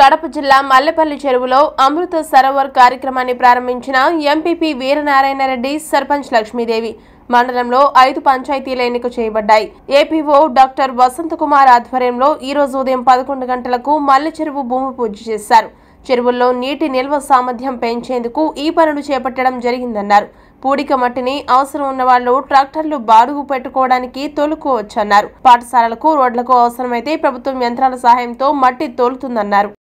కడప జిల్లా మల్లెపల్లి చెరువులో అమృత సరోవర్ కార్యక్రమాన్ని ప్రారంభించిన ఎంపీపీ రెడ్డి సర్పంచ్ లక్ష్మీదేవి మండలంలో ఐదు పంచాయతీల ఎన్నిక చేయబడ్డాయి ఏపీఓ డాక్టర్ వసంతకుమార్ ఆధ్వర్యంలో ఈ రోజు ఉదయం పదకొండు గంటలకు మల్లె చెరువు భూమి పూజ చేశారు చెరువుల్లో నీటి నిల్వ సామర్థ్యం పెంచేందుకు ఈ పనులు చేపట్టడం జరిగిందన్నారు పూడిక మట్టిని అవసరం ఉన్న వాళ్ళు ట్రాక్టర్లు బాడుగు పెట్టుకోవడానికి తోలుకోవచ్చన్నారు పాఠశాలలకు రోడ్లకు అవసరమైతే ప్రభుత్వం యంత్రాల సహాయంతో మట్టి తోలుతుందన్నారు